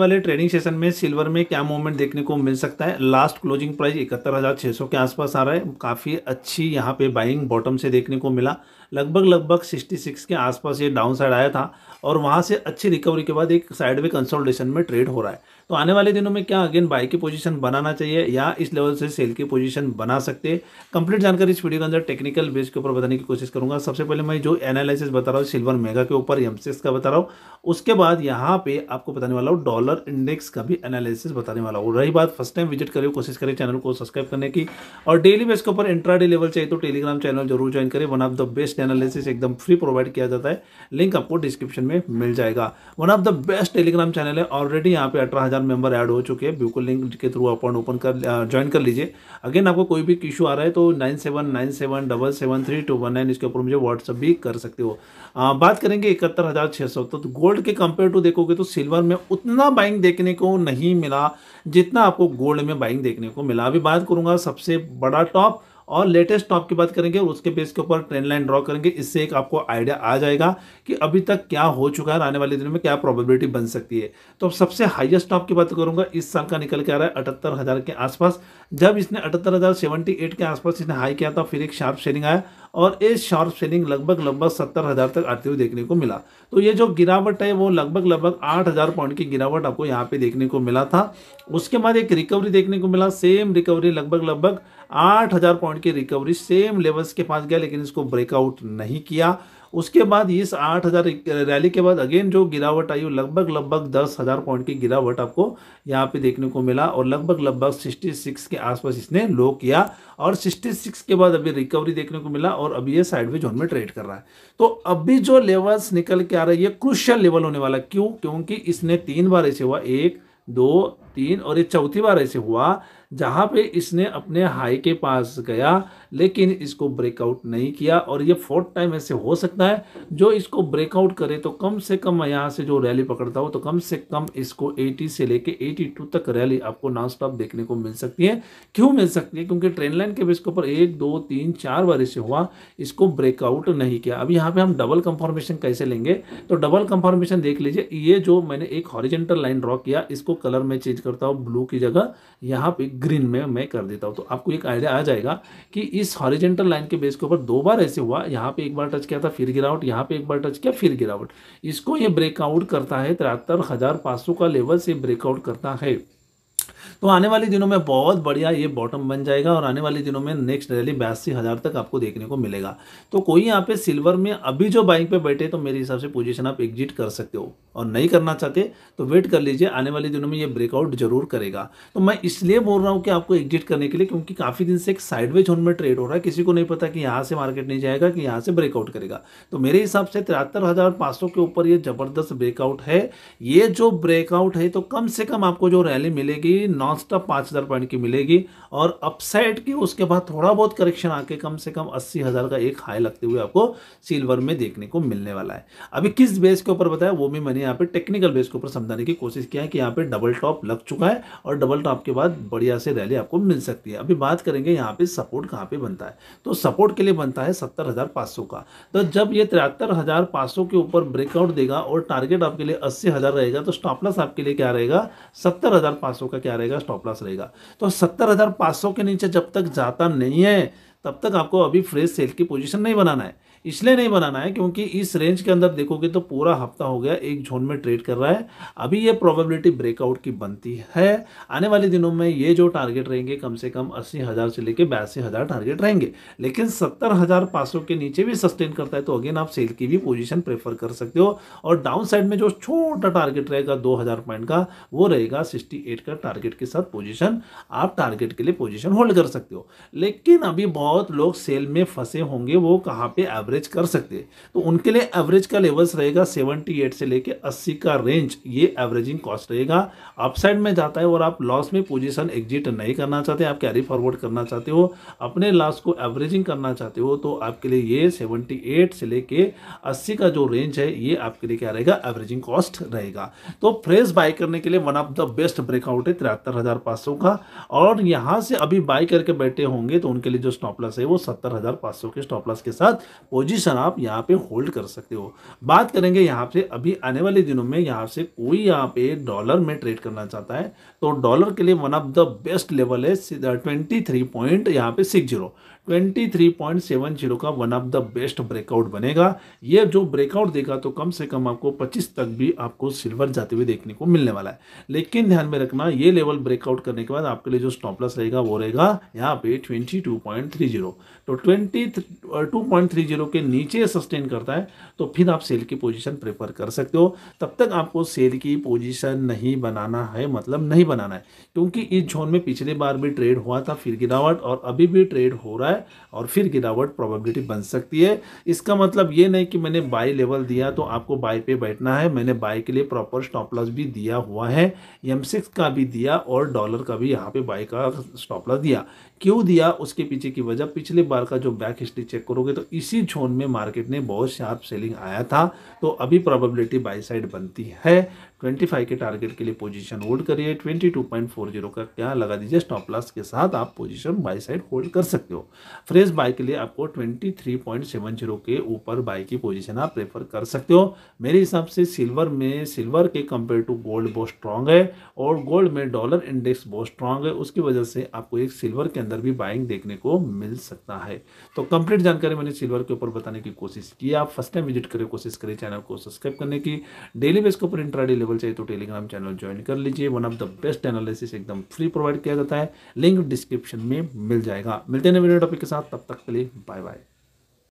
वाले trading session में silver में क्या मूवमेंट देखने को मिल सकता है लास्ट क्लोजिंग प्राइस इकहत्तर हज़ार सौ के आसपास आ रहा है काफ़ी अच्छी यहाँ पे बाइंग बॉटम से देखने को मिला लगभग लगभग 66 के आसपास ये डाउन साइड आया था और वहाँ से अच्छी रिकवरी के बाद एक साइड में कंसोल्टेशन में ट्रेड हो रहा है तो आने वाले दिनों में क्या अगेन बाई की पोजीशन बनाना चाहिए या इस लेवल से सेल की पोजीशन बना सकते हैं कंप्लीट जानकारी इस वीडियो के अंदर टेक्निकल बेस के ऊपर बताने की कोशिश करूँगा सबसे पहले मैं जो एनालिसिस बता रहा हूँ सिल्वर मेगा के ऊपर एमसीएस का बता रहा हूँ उसके बाद यहाँ पे आपको बताने वाला हूँ डॉलर इंडेक्स का भी एनालिसिस बताने वाला हूँ रही बात फर्स्ट टाइम विजिट करें कोशिश करें चैनल को सब्सक्राइब करने की और डेली बेस के ऊपर इंट्राडे लेवल चाहिए तो टेलीग्राम चैनल जरूर ज्वाइन करें one of the best analysis एकदम फ्री प्रोवाइड किया जाता है लिंक आपको डिस्क्रिप्शन में मिल जाएगा one of the best Telegram channel है ऑलरेडी यहाँ पे अठारह हज़ार मेंबर ऐड हो चुके हैं बिल्कुल लिंक के थ्रू अकाउंट ओपन कर ज्वाइन कर लीजिए अगेन आपको कोई भी इशू आ रहा है तो नाइन इसके ऊपर मुझे व्हाट्सअप भी कर सकते हो आ, बात करेंगे इकहत्तर हज़ार तो गोल्ड के कंपेयर टू देखोगे तो सिल्वर में उतना बाइंग देखने को नहीं मिला जितना आपको गोल्ड में बाइंग देखने को मिला अभी बात करूँगा सबसे बड़ा टॉप और लेटेस्ट टॉप की बात करेंगे और उसके बेस के ऊपर ट्रेंड लाइन ड्रॉ करेंगे इससे एक आपको आइडिया आ जाएगा कि अभी तक क्या हो चुका है आने वाले दिनों में क्या प्रोबेबिलिटी बन सकती है तो अब सबसे हाईएस्ट टॉप की बात करूंगा इस साल का निकल के आ रहा है अठहत्तर के आसपास जब इसने अठहत्तर के आसपास इसने हाई किया था फिर एक शार्प शेयरिंग आया और इस शार्प सेलिंग लगभग लगभग सत्तर हज़ार तक आते हुए देखने को मिला तो ये जो गिरावट है वो लगभग लगभग आठ हज़ार पॉइंट की गिरावट आपको यहाँ पे देखने को मिला था उसके बाद एक रिकवरी देखने को मिला सेम रिकवरी लगभग लगभग आठ हज़ार पॉइंट की रिकवरी सेम लेवल्स के पास गया लेकिन इसको ब्रेकआउट नहीं किया उसके बाद इस आठ हज़ार रैली के बाद अगेन जो गिरावट आई वो लगभग लगभग दस हज़ार पॉइंट की गिरावट आपको यहाँ पे देखने को मिला और लगभग लगभग सिक्सटी सिक्स के आसपास इसने लो किया और सिक्सटी सिक्स के बाद अभी रिकवरी देखने को मिला और अभी ये साइडवे जोन में ट्रेड कर रहा है तो अभी जो लेवल्स निकल के आ रहा है ये क्रुशियल लेवल होने वाला क्यों क्योंकि इसने तीन बार ऐसे हुआ एक दो तीन और ये चौथी बार ऐसे हुआ जहाँ पे इसने अपने हाई के पास गया लेकिन इसको ब्रेकआउट नहीं किया और ये फोर्थ टाइम ऐसे हो सकता है जो इसको ब्रेकआउट करे तो कम से कम यहाँ से जो रैली पकड़ता हो तो कम से कम इसको 80 से लेके 82 तक रैली आपको नॉन स्टॉप देखने को मिल सकती है क्यों मिल सकती है क्योंकि ट्रेन लाइन के बेस के ऊपर एक दो तीन चार बार इसे हुआ इसको ब्रेकआउट नहीं किया अब यहाँ पर हम डबल कंफर्मेशन कैसे लेंगे तो डबल कंफर्मेशन देख लीजिए ये जो मैंने एक हॉरिजेंटल लाइन ड्रॉ किया इसको कलर में चेंज करता हूँ ब्लू की जगह यहाँ पे ग्रीन में मैं कर देता हूँ तो आपको एक आइडिया आ जाएगा कि इस हॉरिजेंटल लाइन के बेस के ऊपर दो बार ऐसे हुआ यहाँ पे एक बार टच किया था फिर गिरावट यहाँ पे एक बार टच किया फिर गिरावट इसको ये ब्रेकआउट करता है तिहत्तर हज़ार पाँच सौ का लेवल से ब्रेकआउट करता है तो आने वाले दिनों में बहुत बढ़िया ये बॉटम बन जाएगा और आने वाले दिनों में नेक्स्ट रैली बयासी हज़ार तक आपको देखने को मिलेगा तो कोई यहाँ पे सिल्वर में अभी जो बाइक पे बैठे तो मेरे हिसाब से पोजीशन आप एग्जिट कर सकते हो और नहीं करना चाहते तो वेट कर लीजिए आने वाले दिनों में ये ब्रेकआउट जरूर करेगा तो मैं इसलिए बोल रहा हूँ कि आपको एग्जिट करने के लिए क्योंकि काफ़ी दिन से एक साइडवे जोन में ट्रेड हो रहा है किसी को नहीं पता कि यहाँ से मार्केट नहीं जाएगा कि यहाँ से ब्रेकआउट करेगा तो मेरे हिसाब से तिहत्तर के ऊपर ये ज़बरदस्त ब्रेकआउट है ये जो ब्रेकआउट है तो कम से कम आपको जो रैली मिलेगी नॉन स्टॉप हज़ार पॉइंट की मिलेगी और अपसाइड की उसके बाद थोड़ा बहुत करेक्शन आके कम से कम अस्सी हज़ार का एक हाई लगते हुए आपको सिल्वर में देखने को मिलने वाला है अभी किस बेस के ऊपर बताया वो भी मैंने यहाँ पे टेक्निकल बेस के ऊपर समझाने की कोशिश किया है कि यहाँ पे डबल टॉप लग चुका है और डबल टॉप के बाद बढ़िया से रैली आपको मिल सकती है अभी बात करेंगे यहाँ पे सपोर्ट कहाँ पे बनता है तो सपोर्ट के लिए बनता है सत्तर हज़ार पाँच सौ का तो जब ये तिहत्तर हज़ार पाँच सौ के ऊपर ब्रेकआउट देगा और टारगेट आपके लिए अस्सी हज़ार रहेगा तो स्टॉपलस आपके लिए क्या रहेगा सत्तर हज़ार पाँच सौ का क्या रहेगा स्टॉपलस रहेगा तो सत्तर हज़ार पाँच सौ के नीचे जब तक जाता नहीं है तब तक आपको अभी फ्रेश सेल की पोजीशन नहीं बनाना है इसलिए नहीं बनाना है क्योंकि इस रेंज के अंदर देखोगे तो पूरा हफ्ता हो गया एक जोन में ट्रेड कर रहा है अभी ये प्रोबेबिलिटी ब्रेकआउट की बनती है आने वाले दिनों में ये जो टारगेट रहेंगे कम से कम अस्सी हज़ार से लेकर बयासी हज़ार टारगेट रहेंगे लेकिन सत्तर हज़ार पाँच सौ के नीचे भी सस्टेन करता है तो अगेन आप सेल की भी पोजिशन प्रेफर कर सकते हो और डाउन साइड में जो छोटा टारगेट रहेगा दो हज़ार पॉइंट का वो रहेगा सिक्सटी एट का टारगेट के साथ पोजिशन आप टारगेट के लिए पोजिशन होल्ड कर सकते हो लेकिन अभी बहुत लोग सेल में फंसे होंगे वो कहाँ पर एवरेज एवरेज कर सकते हैं तो उनके लिए एवरेज का लेवल्स रहेगा 78 से लेके 80 का रेंज ये एवरेजिंग कॉस्ट रहेगा अपसाइड में जाता है और आप लॉस में पोजीशन एग्जिट नहीं करना चाहते आप कैरी फॉरवर्ड करना चाहते हो अपने लॉस को एवरेजिंग करना चाहते हो तो आपके लिए ये सेवनटी से लेके अस्सी का जो रेंज है ये आपके लिए क्या रहेगा एवरेजिंग कॉस्ट रहेगा तो फ्रेश बाय करने के लिए one of the best breakout है तिहत्तर का और यहाँ से अभी बाय करके बैठे होंगे तो उनके लिए जो स्टॉपलस है वो सत्तर हज़ार सौ के स्टॉपलस के साथ पोजीशन आप यहाँ पे होल्ड कर सकते हो बात करेंगे यहाँ से अभी आने वाले दिनों में यहाँ से कोई यहाँ पे डॉलर में ट्रेड करना चाहता है तो डॉलर के लिए one of the best level है ट्वेंटी थ्री पॉइंट यहाँ पे सिक्स जीरो 23.70 का one of the best breakout बनेगा ये जो ब्रेकआउट देगा तो कम से कम आपको 25 तक भी आपको सिल्वर जाते हुए देखने को मिलने वाला है लेकिन ध्यान में रखना ये लेवल ब्रेकआउट करने के बाद आपके लिए जो स्टॉपलस रहेगा वो रहेगा यहाँ पे 22.30 तो 22.30 uh, के नीचे सस्टेन करता है तो फिर आप सेल की पोजिशन प्रेफर कर सकते हो तब तक आपको सेल की पोजिशन नहीं बनाना है मतलब नहीं बनाना है क्योंकि इस जोन में पिछले बार भी ट्रेड हुआ था फिर गिरावट और अभी भी ट्रेड हो रहा है है और फिर गिरावट प्रोबेबिलिटी बन सकती है इसका मतलब ये नहीं कि मैंने बाई लेवल दिया तो आपको बाई पे बैठना है मैंने बाई के लिए प्रॉपर स्टॉप लॉस भी दिया हुआ है एम का भी दिया और डॉलर का भी यहाँ पे बाई का स्टॉप लॉस दिया क्यों दिया उसके पीछे की वजह पिछले बार का जो बैक हिस्ट्री चेक करोगे तो इसी जोन में मार्केट ने बहुत शार्प सेलिंग आया था तो अभी प्रोबेबिलिटी बाई साइड बनती है 25 के टारगेट के लिए पोजीशन होल्ड करिए 22.40 का क्या लगा दीजिए स्टॉप लॉस के साथ आप पोजीशन बाई साइड होल्ड कर सकते हो फ्रेश बाय के लिए आपको 23.70 के ऊपर बाय की पोजीशन आप प्रेफर कर सकते हो मेरे हिसाब से सिल्वर में सिल्वर के कंपेयर टू गोल्ड बहुत स्ट्रांग है और गोल्ड में डॉलर इंडेक्स बहुत स्ट्रांग है उसकी वजह से आपको एक सिल्वर के अंदर भी बाइंग देखने को मिल सकता है तो कंप्लीट जानकारी मैंने सिल्वर के ऊपर बताने की कोशिश की आप फर्स्ट टाइम विजिट करें कोशिश करें चैनल को सब्सक्राइब करने की डेली बेस के ऊपर इंट्राडे लेवल चाहिए तो टेलीग्राम चैनल ज्वाइन कर लीजिए one of the best analysis एकदम फ्री प्रोवाइड किया जाता है लिंक डिस्क्रिप्शन में मिल जाएगा मिलते हैं वीडियो सभी के साथ तब तक के लिए बाय बाय